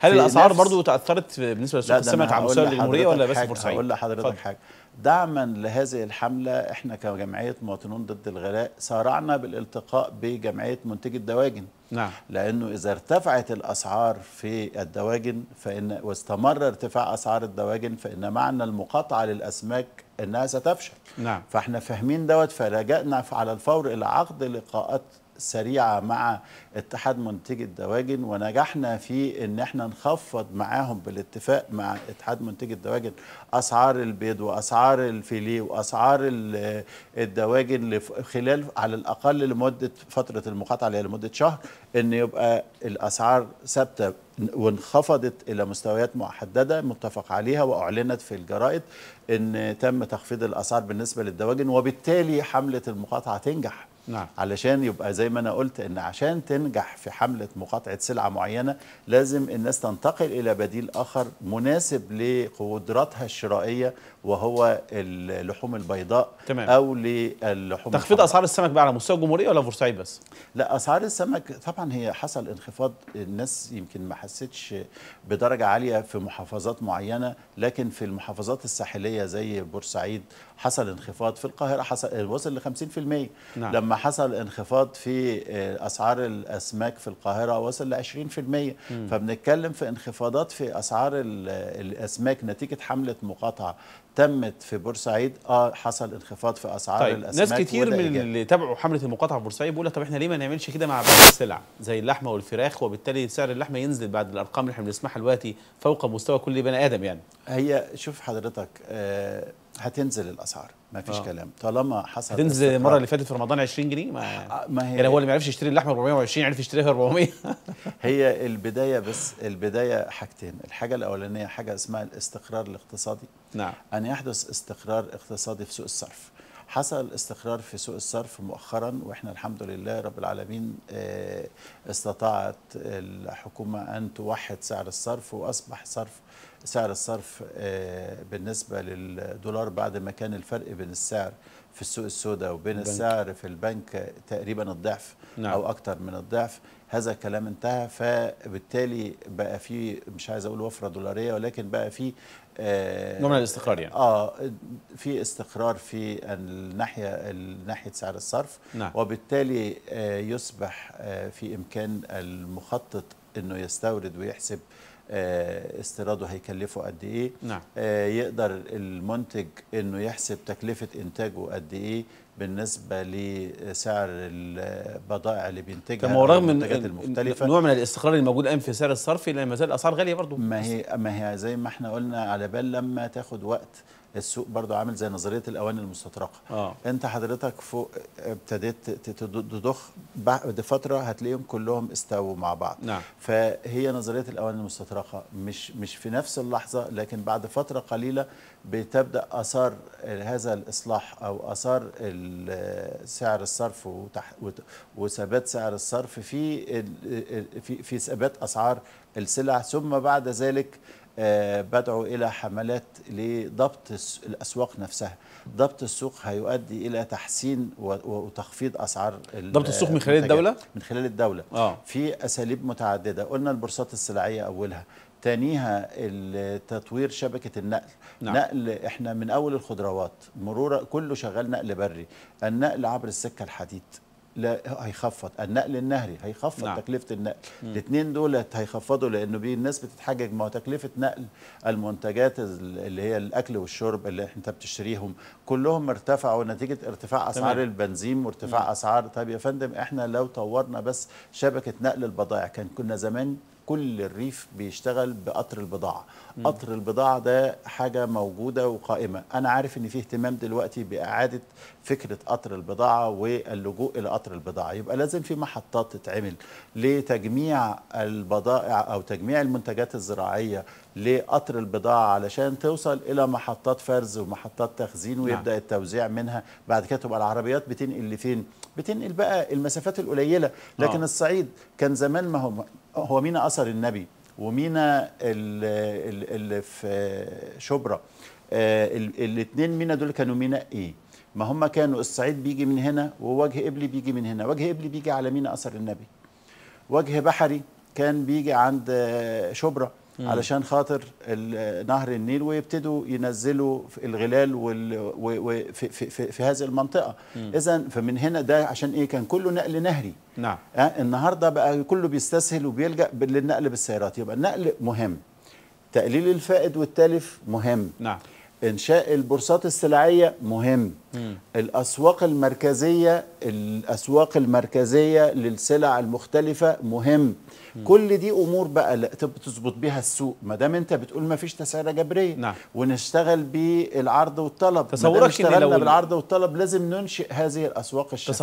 هل الاسعار برضو تاثرت بالنسبه لسوق السمك على مستوى الجمهوريه ولا بس بورسعيد؟ هقول لحضرتك حاجه, حاجة. دعما لهذه الحمله احنا كجمعيه مواطنون ضد الغلاء سارعنا بالالتقاء بجمعيه منتجي الدواجن نعم لانه اذا ارتفعت الاسعار في الدواجن فان واستمر ارتفاع اسعار الدواجن فان معنى المقاطعه للاسماك انها ستفشل نعم فاحنا فاهمين دوت فلجأنا على الفور الى عقد لقاءات سريعه مع اتحاد منتجي الدواجن ونجحنا في ان احنا نخفض معاهم بالاتفاق مع اتحاد منتجي الدواجن اسعار البيض واسعار الفيليه واسعار الدواجن خلال على الاقل لمده فتره المقاطعه اللي هي لمده شهر ان يبقى الاسعار ثابته وانخفضت الى مستويات محدده متفق عليها واعلنت في الجرائد ان تم تخفيض الاسعار بالنسبه للدواجن وبالتالي حمله المقاطعه تنجح نعم. علشان يبقى زي ما انا قلت ان عشان تنجح في حمله مقاطعه سلعه معينه لازم الناس تنتقل الى بديل اخر مناسب لقدراتها الشرائيه وهو اللحوم البيضاء تمام. او للحوم تخفيض اسعار السمك بقى على مستوى الجمهوريه ولا بورسعيد بس لا اسعار السمك طبعا هي حصل انخفاض الناس يمكن ما حستش بدرجه عاليه في محافظات معينه لكن في المحافظات الساحليه زي بورسعيد حصل انخفاض في القاهرة حصل آه، وصل ل 50% نعم. لما حصل انخفاض في آه، أسعار الأسماك في القاهرة وصل ل 20% فبنتكلم في انخفاضات في أسعار آه، الأسماك نتيجة حملة مقاطعة تمت في بورسعيد اه حصل انخفاض في اسعار طيب. الاسماك ناس كتير من اللي تابعوا حمله المقاطعه في بورسعيد بيقول طب احنا ليه ما نعملش كده مع باقي السلع زي اللحمه والفراخ وبالتالي سعر اللحمه ينزل بعد الارقام اللي احنا بنسمعها دلوقتي فوق مستوى كل بني ادم يعني هي شوف حضرتك آه هتنزل الاسعار ما فيش آه. كلام طالما حصل هتنزل المره اللي فاتت في رمضان 20 جنيه ما, آه، ما هي يعني هو اللي ما عرفش يشتري اللحمه ب 420 عرف يشتريها ب 400 هي البدايه بس البدايه حاجتين الحاجه الاولانيه حاجه اسمها الاستقرار الاقتصادي نعم ان يحدث استقرار اقتصادي في سوق الصرف حصل استقرار في سوق الصرف مؤخرا واحنا الحمد لله رب العالمين آه، استطاعت الحكومه ان توحد سعر الصرف واصبح صرف سعر الصرف آه، بالنسبة للدولار بعد ما كان الفرق بين السعر في السوق السوداء وبين البنك. السعر في البنك تقريبا الضعف نعم. أو أكتر من الضعف هذا الكلام انتهى فبالتالي بقى في مش عايز أقول وفرة دولارية ولكن بقى في آه، نوع من الاستقرار يعني اه في استقرار في الناحيه ناحيه سعر الصرف نعم. وبالتالي آه، يصبح في امكان المخطط انه يستورد ويحسب آه، استيراده هيكلفه قد ايه نعم. آه، يقدر المنتج انه يحسب تكلفه انتاجه قد ايه بالنسبه لسعر البضائع اللي بينتجها طب رغم المنتجات المختلفه نوع من الاستقرار اللي موجود الان في سعر الصرف لان ما زال الاسعار غاليه برضه ما هي ما هي زي ما احنا قلنا على بال لما تاخد وقت السوق برضه عامل زي نظريه الاواني المستطرقه آه. انت حضرتك فوق ابتديت تضخ بعد فتره هتلاقيهم كلهم استووا مع بعض نعم. فهي نظريه الاواني المستطرقه مش مش في نفس اللحظه لكن بعد فتره قليله بتبدا اثار هذا الاصلاح او اثار ال سعر الصرف وثبات سعر الصرف في في ثبات اسعار السلع ثم بعد ذلك آه، بدعو إلى حملات لضبط الأسواق نفسها ضبط السوق هيؤدي إلى تحسين وتخفيض أسعار ضبط السوق من خلال الدولة؟ من خلال الدولة آه. في أساليب متعددة قلنا البورصات السلعية أولها تانيها تطوير شبكة النقل نعم. نقل احنا من أول الخضروات مرورة كله شغال نقل بري النقل عبر السكة الحديد لا هيخفض النقل النهري هيخفض نعم. تكلفه النقل الاثنين دول هيخفضوا لانه بيه الناس بتتحجج ما هو تكلفه نقل المنتجات اللي هي الاكل والشرب اللي انت بتشتريهم كلهم ارتفعوا نتيجه ارتفاع اسعار تمام. البنزين وارتفاع مم. اسعار طب يا فندم احنا لو طورنا بس شبكه نقل البضائع كان كنا زمان كل الريف بيشتغل بقطر البضاعه قطر البضاعه ده حاجه موجوده وقائمه انا عارف ان في اهتمام دلوقتي باعاده فكره قطر البضاعه واللجوء الى قطر البضاعه يبقى لازم في محطات تتعمل لتجميع البضائع او تجميع المنتجات الزراعيه لقطر البضاعه علشان توصل الى محطات فرز ومحطات تخزين نعم. ويبدا نعم. التوزيع منها بعد كده تبقى العربيات بتنقل لفين بتنقل بقى المسافات القليله آه. لكن أوه. الصعيد كان زمان ما هو هو مينا اثر النبي ومينا اللي في شبرا آه، الاثنين مينا دول كانوا مينا ايه ما هم كانوا الصعيد بيجي من هنا ووجه ابلي بيجي من هنا وجه ابلي بيجي على مينا اثر النبي وجه بحري كان بيجي عند آه، شبرا مم. علشان خاطر نهر النيل ويبتدوا ينزلوا في الغلال وال... و... في... في... في هذه المنطقه اذا فمن هنا ده عشان ايه كان كله نقل نهري نعم آه النهارده بقى كله بيستسهل وبيلجا للنقل بالسيارات يبقى النقل مهم تقليل الفائد والتالف مهم نعم انشاء البورصات السلعيه مهم مم. الاسواق المركزيه الاسواق المركزيه للسلع المختلفه مهم مم. كل دي امور بقى تظبط بيها السوق ما دام انت بتقول ما فيش تسعيره جبريه نعم. ونشتغل بالعرض والطلب تصورك ان لو بالعرض والطلب لازم ننشئ هذه الاسواق الشفافه